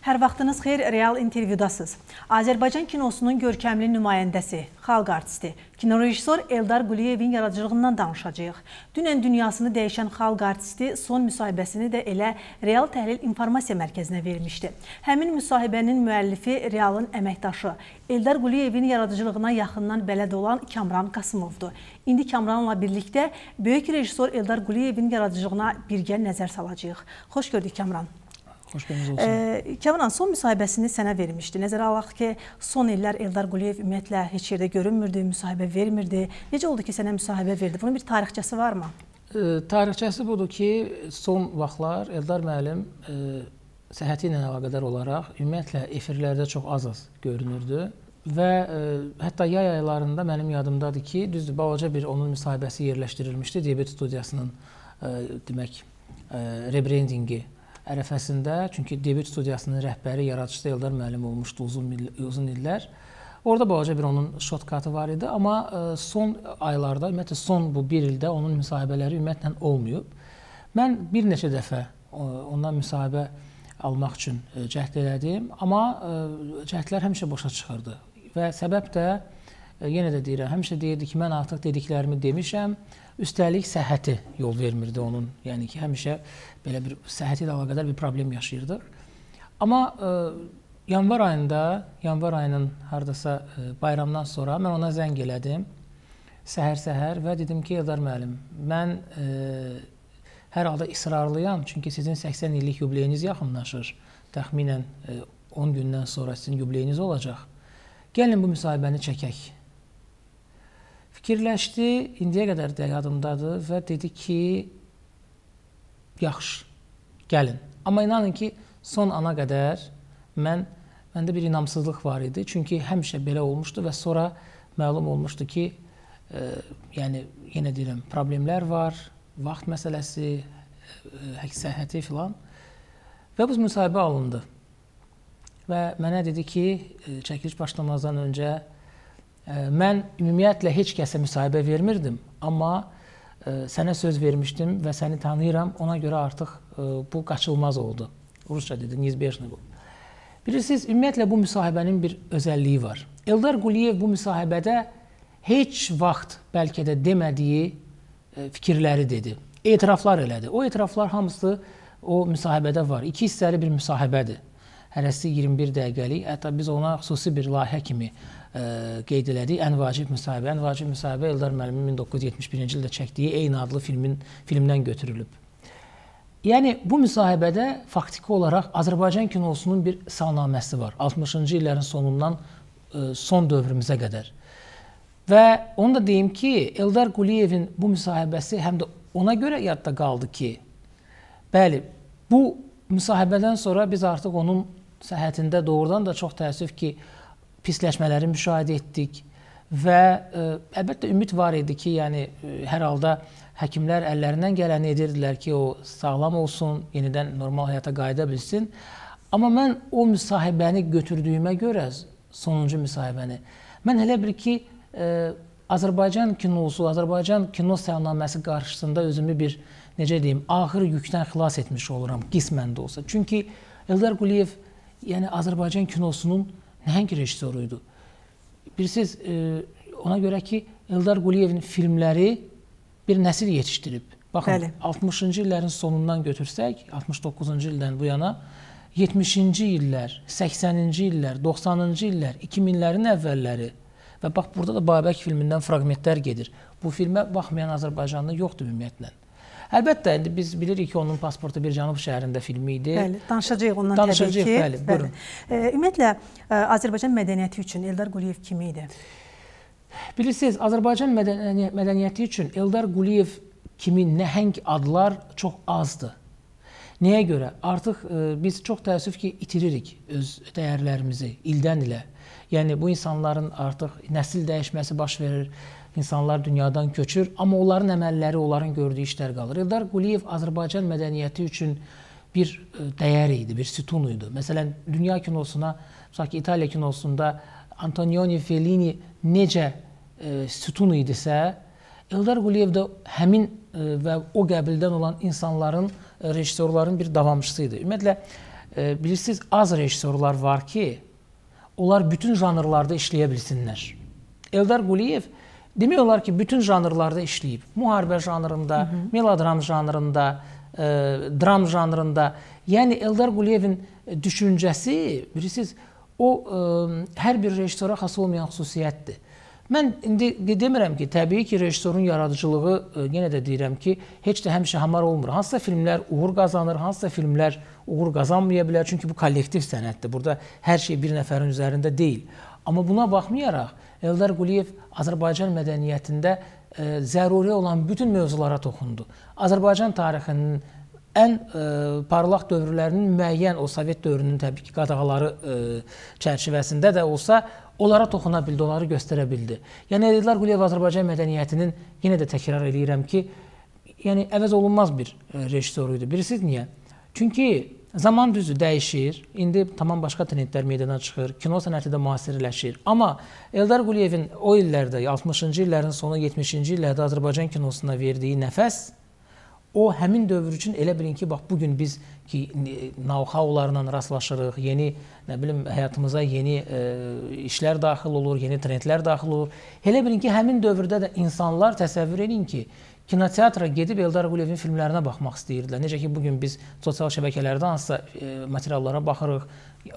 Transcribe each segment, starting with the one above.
Hər vaxtınız xeyir, real intervyudasız. Azərbaycan kinosunun görkəmli nümayəndəsi, xalq artisti, kinorejissor Eldar Quliyevin yaradıcılığından danışacağıq. Dünən dünyasını dəyişən xalq artisti son müsahibəsini də elə Real Təhlil İnformasiya Mərkəzinə vermişdi. Həmin müsahibənin müəllifi Realın əməkdaşı, Eldar Quliyevin yaradıcılığına yaxından bələd olan Kamran Qasımovdur. İndi Kamranla birlikdə böyük rejissor Eldar Quliyevin yaradıcılığına birgə nəzər salacağıq. Xoş gördük Kamran. Xoş gəlminiz olsun. E, Kəvran, son müsahibəsini sənə vermişdi. Nəzərə alaq ki, son illər Eldar Quliyev ümumiyyətlə heç yerdə görünmürdü, müsahibə vermirdi. Necə oldu ki, sənə müsahibə verdi? Bunun bir tarixçəsi varmı? E, tarixçəsi budur ki, son vaxtlar Eldar müəllim e, səhhəti ilə əlaqədar olaraq ümumiyyətlə efirlərdə çox az-az görünürdü və e, hətta yay aylarında mənim yadımdadır ki, düzdür, balaca bir onun müsahibəsi yerləşdirilmişdi Debet studiyasının e, demək e, rebrendingi ərəfəsində, çünki Debir studiyasının rəhbəri yaradıcısı Eldar müəllim olmuşdu uzun uzun illər. Orada balaca bir onun şotkartı var idi, amma e, son aylarda, ümumiyyətlə son bu 1 ildə onun müsahibələri ümumiyyətlə olmayıb. Mən bir neçə dəfə e, ondan müsahibə almaq üçün e, cəhd elədim, amma cəhdlər həmişə boşa çıxırdı. Və səbəb də yenə də deyirəm, həmişə deyirdi ki, mən artıq dediklərimi demişəm. Üstəlik səhhəti yol vermirdi onun. Yəni ki, həmişə belə bir səhhəti ilə əlaqədar bir problem yaşayırdı. Amma ə, e, yanvar ayında, yanvar ayının hardasa ə, e, bayramdan sonra mən ona zəng elədim. Səhər-səhər və dedim ki, Eldar müəllim, mən ə, e, hər halda israrlıyam, çünki sizin 80 illik yubileyiniz yaxınlaşır. Təxminən ə, 10 gündən sonra sizin yubileyiniz olacaq. Gəlin bu müsahibəni çəkək. Fikirləşdi, indiyə qədər də yadımdadır və dedi ki, yaxşı, gəlin. Amma inanın ki, son ana qədər mən məndə bir inamsızlıq var idi. Çünki həmişə belə olmuşdu və sonra məlum olmuşdu ki, ə, e, yəni yenə deyirəm, problemlər var, vaxt məsələsi, həkk e, səhhəti filan. Və bu müsahibə alındı. Və mənə dedi ki, e, çəkiliş başlamazdan öncə Mən ümumiyyətlə heç kəsə müsahibə vermirdim, amma e, sənə söz vermişdim və səni tanıyıram. Ona görə artıq e, bu qaçılmaz oldu. Rusca dedi, неизбежно bu. Bilirsiniz, ümumiyyətlə bu müsahibənin bir özəlliyi var. Eldar Quliyev bu müsahibədə heç vaxt bəlkə də demədiyi e, fikirləri dedi. Etiraflar elədi. O etiraflar hamısı o müsahibədə var. İki hissəli bir müsahibədir. Hərəsi 21 dəqiqəlik. Hətta biz ona xüsusi bir layihə kimi ə, qeyd elədik. Ən vacib müsahibə, ən vacib müsahibə Eldar müəllimin 1971-ci ildə çəkdiyi Eyni adlı filmin filmdən götürülüb. Yəni bu müsahibədə faktiki olaraq Azərbaycan kinosunun bir salnaməsi var. 60-cı illərin sonundan ə, e, son dövrümüzə qədər. Və onu da deyim ki, Eldar Quliyevin bu müsahibəsi həm də ona görə yadda qaldı ki, bəli, bu müsahibədən sonra biz artıq onun səhhətində doğrudan da çox təəssüf ki, pisləşmələri müşahidə etdik və ə, e, əlbəttə ümid var idi ki, yəni ə, e, hər halda həkimlər əllərindən gələni edirdilər ki, o sağlam olsun, yenidən normal həyata qayıda bilsin. Amma mən o müsahibəni götürdüyümə görə sonuncu müsahibəni mən elə bir ki, ə, e, Azərbaycan kinosu, Azərbaycan kino sənnaməsi qarşısında özümü bir necə deyim, ağır yükdən xilas etmiş oluram qismən də olsa. Çünki Eldar Quliyev yəni Azərbaycan kinosunun nəhəng rejissoru idi. Bilirsiniz, e, ona görə ki, Eldar Quliyevin filmləri bir nəsil yetişdirib. Baxın, 60-cı illərin sonundan götürsək, 69-cu ildən bu yana 70-ci illər, 80-ci illər, 90-cı illər, 2000-lərin əvvəlləri və bax burada da Babək filmindən fraqmentlər gedir. Bu filmə baxmayan Azərbaycanda yoxdur ümumiyyətlə. Əlbəttə, indi biz bilirik ki, onun pasportu bir cənub şəhərində filmi idi. Bəli, danışacağıq ondan danışacağıq, təbii ki. Bəli, buyurun. Bəli. E, ümumiyyətlə e, Azərbaycan mədəniyyəti üçün Eldar Quliyev kimi idi? Bilirsiniz, Azərbaycan mədəni mədəniyyəti üçün Eldar Quliyev kimi nəhəng adlar çox azdır. Nəyə görə? Artıq ə, e, biz çox təəssüf ki, itiririk öz dəyərlərimizi ildən ilə. Yəni bu insanların artıq nəsil dəyişməsi baş verir insanlar dünyadan köçür, amma onların əməlləri, onların gördüyü işlər qalır. Eldar Quliyev Azərbaycan mədəniyyəti üçün bir e, dəyər idi, bir sütun idi. Məsələn, dünya kinosuna, məsələn, İtaliya kinosunda Antonioni Fellini necə e, sütun idisə, Eldar Quliyev də həmin e, və o qəbildən olan insanların, e, rejissorların bir davamçısı idi. Ümumiyyətlə e, bilirsiniz, az rejissorlar var ki, onlar bütün janrlarda işləyə bilsinlər. Eldar Quliyev demək olar ki, bütün janrlarda işləyib. Müharibə janrında, Hı -hı. melodram janrında, e, dram janrında. Yəni Eldar Quliyevin düşüncəsi, bilirsiniz, o e, hər bir rejissora xas olmayan xüsusiyyətdir. Mən indi demirəm ki, təbii ki, rejissorun yaradıcılığı e, yenə də deyirəm ki, heç də həmişə hamar olmur. Hansısa filmlər uğur qazanır, hansısa filmlər uğur qazanmaya bilər, çünki bu kollektiv sənətdir. Burada hər şey bir nəfərin üzərində deyil. Amma buna baxmayaraq Eldar Quliyev Azərbaycan mədəniyyətində ə, e, zəruri olan bütün mövzulara toxundu. Azərbaycan tarixinin ən ə, e, parlaq dövrlərinin müəyyən o Sovet dövrünün təbii ki, qadağaları ə, e, çərçivəsində də olsa onlara toxuna bildi, onları göstərə bildi. Yəni Eldar Quliyev Azərbaycan mədəniyyətinin yenə də təkrar eləyirəm ki, yəni əvəz olunmaz bir rejissor idi. Bilirsiniz niyə? Çünki Zaman düzü dəyişir. İndi tamam başqa trendlər meydana çıxır. Kino sənəti də müasirləşir. Amma Eldar Quliyevin o illərdə, 60-cı illərin sonu 70-ci illərdə Azərbaycan kinosuna verdiyi nəfəs o həmin dövr üçün elə bilin ki, bax bu gün biz ki e, know-how-larla rastlaşırıq, yeni nə bilim həyatımıza yeni ə, e, işlər daxil olur, yeni trendlər daxil olur. Elə bilin ki, həmin dövrdə də insanlar təsəvvür edin ki, kinoteatra gedib Eldar Quliyevin filmlərinə baxmaq istəyirdilər. Necə ki bu gün biz sosial şəbəkələrdə hansısa e, materiallara baxırıq,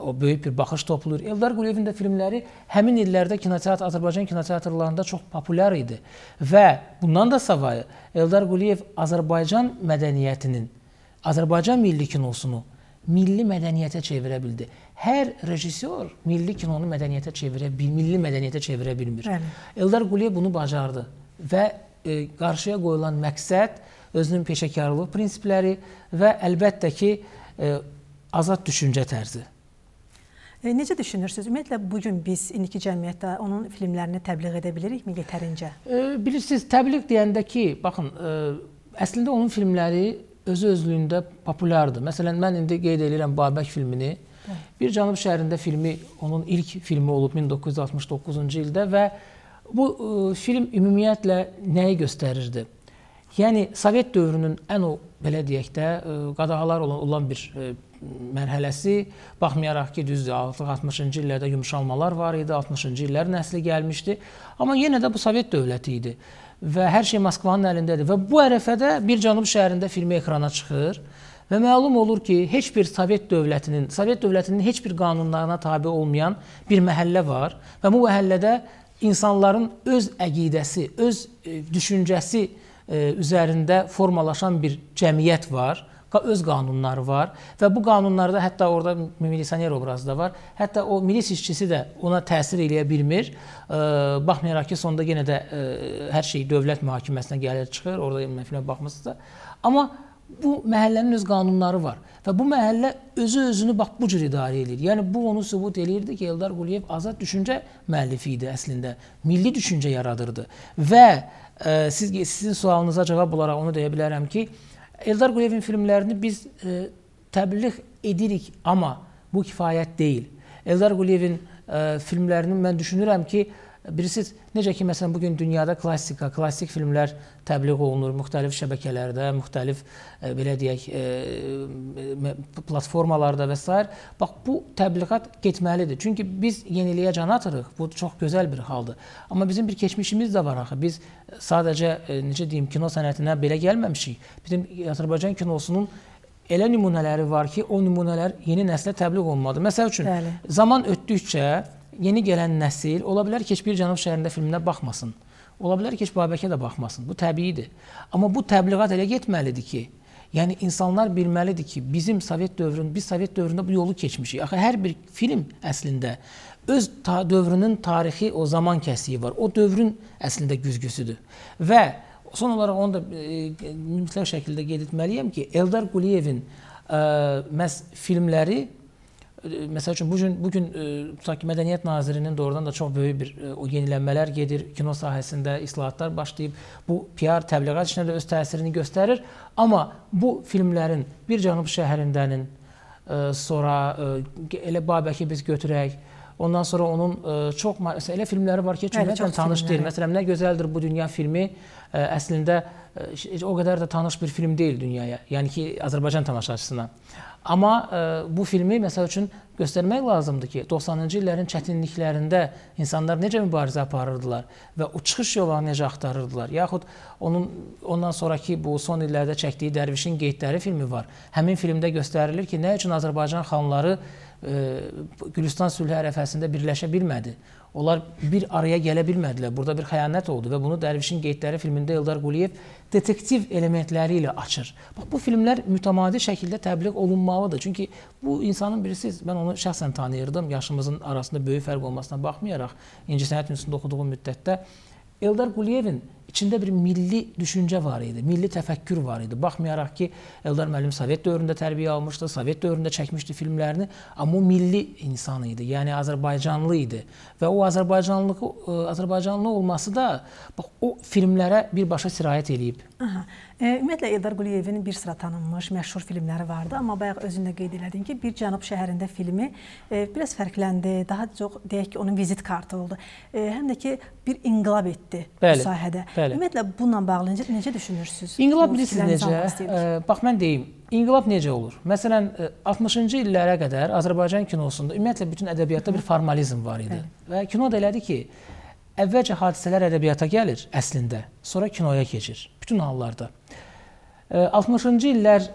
o böyük bir baxış toplayır. Eldar Quliyevin də filmləri həmin illərdə kinoteatr Azərbaycan kinoteatrlarında çox populyar idi və bundan da savayı Eldar Quliyev Azərbaycan mədəniyyətinin Azərbaycan milli kinosunu milli mədəniyyətə çevirə bildi. Hər rejissor milli kinonu mədəniyyətə çevirə bilmir, milli mədəniyyətə çevirə bilmir. Bəli. Eldar Quliyev bunu bacardı və e, qarşıya qoyulan məqsəd özünün peşəkarlıq prinsipləri və əlbəttə ki, e, azad düşüncə tərzi. E, necə düşünürsüz? Ümumiyyətlə bu gün biz indiki cəmiyyətdə onun filmlərini təbliğ edə bilirikmi yetərincə? E, bilirsiniz, təbliğ deyəndə ki, baxın, e, əslində onun filmləri özü özlüyündə populyardır. Məsələn, mən indi qeyd edirəm Babək filmini. Bir Cənub şəhərində filmi onun ilk filmi olub 1969-cu ildə və Bu ə, e, film ümumiyyətlə nəyi göstərirdi? Yəni Sovet dövrünün ən o belə deyək də e, qadağalar olan, olan bir ə, e, mərhələsi, baxmayaraq ki, düzdür, 60-cı illərdə yumşalmalar var idi, 60-cı illər nəsli gəlmişdi, amma yenə də bu Sovet dövləti idi və hər şey Moskvanın əlindədir və bu ərəfədə bir cənub şəhərində filmi ekrana çıxır. Və məlum olur ki, heç bir Sovet dövlətinin, Sovet dövlətinin heç bir qanunlarına tabe olmayan bir məhəllə var və bu məhəllədə insanların öz əqidəsi, öz e, düşüncəsi e, üzərində formalaşan bir cəmiyyət var öz qanunları var və bu qanunlarda hətta orada milisioner obrazı da var. Hətta o milis işçisi də ona təsir eləyə bilmir. E, baxmayaraq ki, sonda yenə də e, hər şey dövlət mühakiməsinə gəlir çıxır. Orada mənfilə baxmısınız da. Amma bu məhəllənin öz qanunları var və bu məhəllə özü özünü bax bu cür idarə edir. Yəni bu onu sübut eləyirdi ki, Eldar Quliyev azad düşüncə müəllifi idi əslində. Milli düşüncə yaradırdı. Və ə, e, siz sizin sualınıza cavab olaraq onu deyə bilərəm ki, Eldar Quliyevin filmlərini biz ə, e, təbliğ edirik, amma bu kifayət deyil. Eldar Quliyevin ə, e, filmlərinin mən düşünürəm ki, Birisi necə ki məsələn bu gün dünyada klassika, klassik filmlər təbliğ olunur müxtəlif şəbəkələrdə, müxtəlif e, belə deyək, e, e platformalarda və s. Bax bu təbliğat getməlidir. Çünki biz yeniliyə can atırıq. Bu çox gözəl bir haldır. Amma bizim bir keçmişimiz də var axı. Biz sadəcə e, necə deyim, kino sənətinə belə gəlməmişik. Bizim Azərbaycan kinosunun elə nümunələri var ki, o nümunələr yeni nəslə təbliğ olunmadı. Məsəl üçün Bəli. zaman ötdükcə yeni gələn nəsil ola bilər ki, heç bir Cənub şəhərində filminə baxmasın. Ola bilər ki, heç Babəkə də baxmasın. Bu təbiidir. Amma bu təbliğat elə getməlidir ki, yəni insanlar bilməlidir ki, bizim Sovet dövrün, biz Sovet dövründə bu yolu keçmişik. Axı hər bir film əslində öz ta dövrünün tarixi o zaman kəsiyi var. O dövrün əslində güzgüsüdür. Və son olaraq onu da e, e mütləq şəkildə qeyd etməliyəm ki, Eldar Quliyevin ə, e, məhz filmləri Məsəl üçün bu gün bu gün tutaq e, ki, Mədəniyyət Nazirinin doğrudan da çox böyük bir e, o yenilənmələr gedir. Kino sahəsində islahatlar başlayıb. Bu PR təbliğat işinə də öz təsirini göstərir. Amma bu filmlərin bir cənub şəhərindənin e, sonra elə Babəki biz götürək, Ondan sonra onun ə, e, çox məsələn elə filmləri var ki, heç ümumiyyətlə tanış deyil. Məsələn, nə gözəldir bu dünya filmi ə, e, əslində ə, e, o qədər də tanış bir film deyil dünyaya. Yəni ki, Azərbaycan tamaşaçısına. Amma ə, bu filmi məsəl üçün göstərmək lazımdır ki, 90-cı illərin çətinliklərində insanlar necə mübarizə aparırdılar və o çıxış yollarını necə axtarırdılar. Yaxud onun ondan sonrakı bu son illərdə çəkdiyi Dərvişin qeydləri filmi var. Həmin filmdə göstərilir ki, nə üçün Azərbaycan xanları Gülüstan sülhü ərəfəsində birləşə bilmədi. Onlar bir araya gələ bilmədilər. Burada bir xəyanət oldu və bunu Dərvişin qeydləri filmində Eldar Quliyev detektiv elementləri ilə açır. Bax bu filmlər mütəmadi şəkildə təbliğ olunmalıdır. Çünki bu insanın birisiz. Mən onu şəxsən tanıyırdım. Yaşımızın arasında böyük fərq olmasına baxmayaraq, İncəsənət Institutunda oxuduğum müddətdə Eldar Quliyevin içində bir milli düşüncə var idi, milli təfəkkür var idi. Baxmayaraq ki, Eldar müəllim Sovet dövründə tərbiyə almışdı, Sovet dövründə çəkmişdi filmlərini, amma o milli insan idi. Yəni Azərbaycanlı idi və o Azərbaycanlılığı e, Azərbaycanlı olması da bax o filmlərə birbaşa sirayət eləyib. Aha. E, ümumiyyətlə Eldar Quliyevin bir sıra tanınmış, məşhur filmləri vardı, amma bayaq özündə qeyd elədin ki, bir Cənub şəhərində filmi e, biraz fərqləndi. Daha çox deyək ki, onun vizit kartı oldu. E, həm də ki bir inqilab etdi bəli, bu sahədə. Bəli. Bəli. Ümumiyyətlə bununla bağlı necə, necə düşünürsüz? İnqilab bilirsiniz necə? E, bax mən deyim, inqilab necə olur? Məsələn, 60-cı illərə qədər Azərbaycan kinosunda ümumiyyətlə bütün ədəbiyyatda bir formalizm var idi. Bəli. Və kino da elədi ki, əvvəlcə hadisələr ədəbiyyata gəlir əslində, sonra kinoya keçir bütün hallarda. 60-cı illər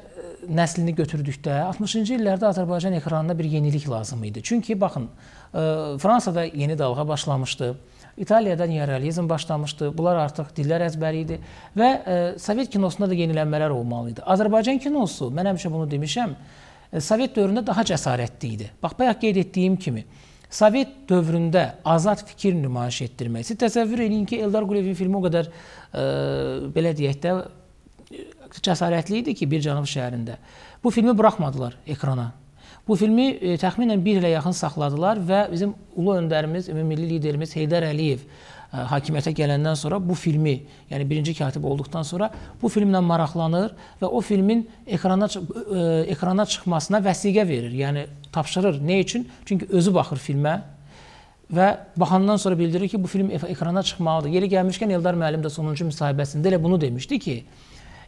nəslini götürdükdə 60-cı illərdə Azərbaycan ekranına bir yenilik lazım idi. Çünki baxın, e, Fransada yeni dalğa başlamışdı. İtaliyadan neorealizm başlamışdı. Bunlar artıq dillər əzbəri idi və e, Sovet kinosunda da yenilənmələr olmalı idi. Azərbaycan kinosu, mən həmişə bunu demişəm, e, Sovet dövründə daha cəsarətli idi. Bax, bayaq qeyd etdiyim kimi, Sovet dövründə azad fikir nümayiş etdirmək. Siz təsəvvür edin ki, Eldar Quliyevin filmi o qədər, ə, belə deyək də, cəsarətli idi ki, bir cənub şəhərində. Bu filmi buraxmadılar ekrana. Bu filmi e, təxminən 1 ilə yaxın saxladılar və bizim ulu öndərimiz, ümummilli liderimiz Heydər Əliyev ə, e, hakimiyyətə gələndən sonra bu filmi, yəni birinci katib olduqdan sonra bu filmlə maraqlanır və o filmin ekrana ə, e, e, ekrana çıxmasına vəsiqə verir. Yəni tapşırır. Nə üçün? Çünki özü baxır filmə və baxandan sonra bildirir ki, bu film ekrana çıxmalıdır. Yeri gəlmişkən Eldar müəllim də sonuncu müsahibəsində elə bunu demişdi ki,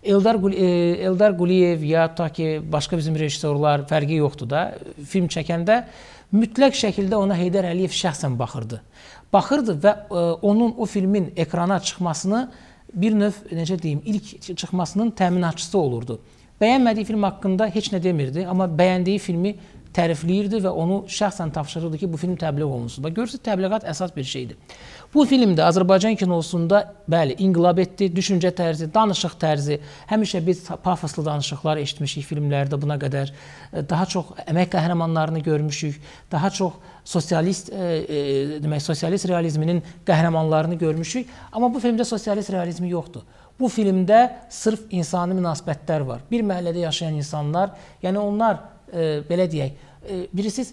Eldar e, Eldar Quliyev ya tutaq ki, başqa bizim rejissorlar fərqi yoxdur da, film çəkəndə mütləq şəkildə ona Heydər Əliyev şəxsən baxırdı. Baxırdı və e, onun o filmin ekrana çıxmasını bir növ necə deyim, ilk çıxmasının təminatçısı olurdu. Bəyənmədiyi film haqqında heç nə demirdi, amma bəyəndiyi filmi tərifləyirdi və onu şəxsən tapşırırdı ki, bu film təbliğ olunsun. Və görürsüz, təbliğat əsas bir şeydir. Bu filmdə Azərbaycan kinosunda bəli, inqilab etdi, düşüncə tərzi, danışıq tərzi. Həmişə biz pafoslu danışıqlar eşitmişik filmlərdə buna qədər. E, daha çox əmək qəhrəmanlarını görmüşük, daha çox sosialist e, e, demək sosialist realizminin qəhrəmanlarını görmüşük, amma bu filmdə sosialist realizmi yoxdur. Bu filmdə sırf insani münasibətlər var. Bir məhəllədə yaşayan insanlar, yəni onlar E, belə deyək, e, bilirsiz,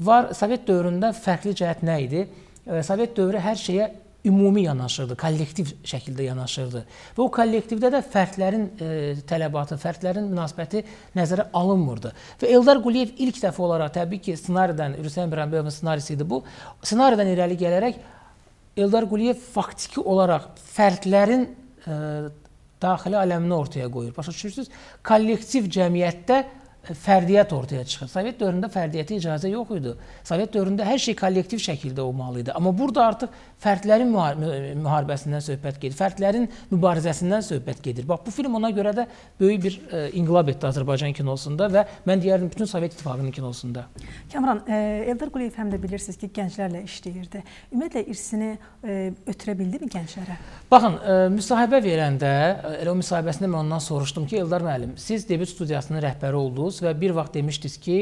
var Sovet dövründə fərqli cəhət nə idi? E, Sovet dövrü hər şeyə ümumi yanaşırdı, kollektiv şəkildə yanaşırdı. Və o kollektivdə də fərdlərin e, tələbatı, fərdlərin münasibəti nəzərə alınmırdı. Və Eldar Quliyev ilk dəfə olaraq təbii ki, ssenaridən Hüseyn Bəhrəmbəyovun ssenarisi idi bu. Ssenaridən irəli gələrək Eldar Quliyev faktiki olaraq fərdlərin e, daxili aləmini ortaya qoyur. Başa düşürsüz? Kollektiv cəmiyyətdə fərdiyyət ortaya çıxır. Sovet dövründə fərdiyyətə icazə yox idi. Sovet dövründə hər şey kollektiv şəkildə olmalı idi. Amma burada artıq fərdlərin müharibəsindən söhbət gedir. Fərdlərin mübarizəsindən söhbət gedir. Bax bu film ona görə də böyük bir e, inqilab etdi Azərbaycan kinosunda və mən deyərdim bütün Sovet İttifaqının kinosunda. Kamran, e, Eldar Quliyev həm də bilirsiniz ki, gənclərlə işləyirdi. Ümumiyyətlə irsini e, ötürə bildimi gənclərə? Baxın, müsahibə verəndə elə o müsahibəsində mən ondan soruşdum ki, Eldar müəllim, siz debüt studiyasının rəhbəri oldunuz oldunuz və bir vaxt demişdiniz ki,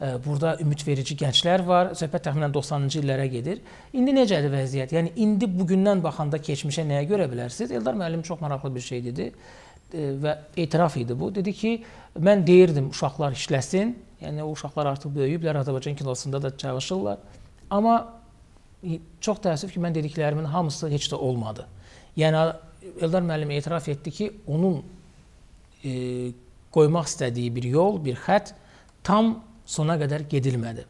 e, burada ümid verici gənclər var. Söhbət təxminən 90-cı illərə gedir. İndi necədir vəziyyət? Yəni indi bugündən baxanda keçmişə nəyə görə bilərsiniz? Eldar müəllim çox maraqlı bir şey dedi e, və etiraf idi bu. Dedi ki, mən deyirdim uşaqlar işləsin. Yəni o uşaqlar artıq böyüyüblər, Azərbaycan kinosunda da çalışırlar. Amma çox təəssüf ki, mən dediklərimin hamısı heç də olmadı. Yəni Eldar müəllim etiraf etdi ki, onun e, qoymaq istədiyi bir yol, bir xətt tam sona qədər gedilmədi.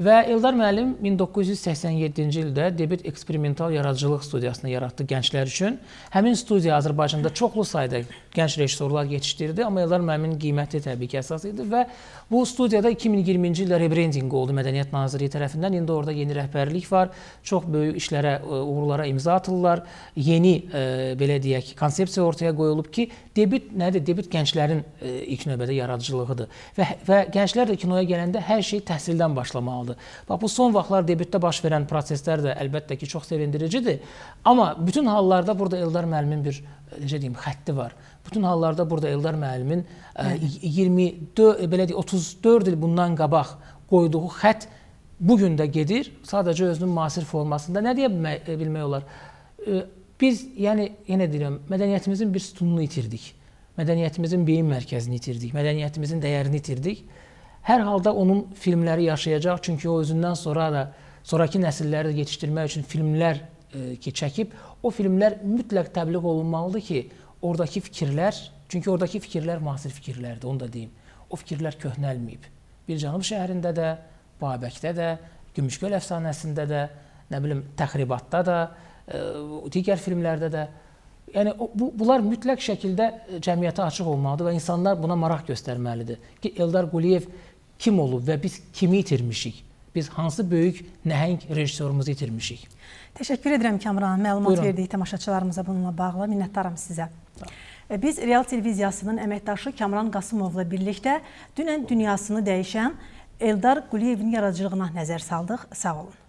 Və Eldar müəllim 1987-ci ildə Debit Eksperimental Yaradıcılıq studiyasını yaratdı gənclər üçün. Həmin studiya Azərbaycanda çoxlu sayda gənc rejissorlar yetişdirdi, amma Eldar müəllimin qiyməti təbii ki, əsas idi və bu studiyada 2020-ci ildə rebrendinq oldu Mədəniyyət Nazirliyi tərəfindən. İndi orada yeni rəhbərlik var. Çox böyük işlərə, e, uğurlara imza atırlar. Yeni e, belə deyək, konsepsiya ortaya qoyulub ki, debit nədir? Debit gənclərin e, ilk növbədə yaradıcılığıdır. Və və gənclər də kinoya gələndə hər şey təhsildən başlamalıdır yaradıldı. Bax bu son vaxtlar debütdə baş verən proseslər də əlbəttə ki, çox sevindiricidir. Amma bütün hallarda burada Eldar müəllimin bir e, necə deyim, xətti var. Bütün hallarda burada Eldar müəllimin 24 e, e, belə deyək 34 il bundan qabaq qoyduğu xətt bu gün də gedir. Sadəcə özünün müasir formasında nə deyə bilmək, bilmək olar? Biz, yəni yenə deyirəm, mədəniyyətimizin bir sütununu itirdik. Mədəniyyətimizin beyin mərkəzini itirdik, mədəniyyətimizin dəyərini itirdik. Hər halda onun filmləri yaşayacaq, çünki o özündən sonra da sonrakı nəsilləri yetişdirmək üçün filmlər e, ki çəkib, o filmlər mütləq təbliğ olunmalıdır ki, oradakı fikirlər, çünki oradakı fikirlər müasir fikirlərdir, onu da deyim. O fikirlər köhnəlməyib. Bir Cənub şəhərində də, Babəkdə də, Gümüşgöl əfsanəsində də, nə bilim, Təxribatda da, e, digər filmlərdə də Yəni bu bunlar mütləq şəkildə e, cəmiyyətə açıq olmalıdır və insanlar buna maraq göstərməlidir. Ki Eldar Quliyev kim olub və biz kimi itirmişik? Biz hansı böyük nəhəng rejissorumuzu itirmişik? Təşəkkür edirəm Kamran, məlumat Buyurun. verdiyi tamaşaçılarımıza bununla bağlı. Minnətdaram sizə. Sağ e, Biz Real Televiziyasının əməkdaşı Kamran Qasımovla birlikdə dünən dünyasını dəyişən Eldar Quliyevin yaradıcılığına nəzər saldıq. Sağ olun.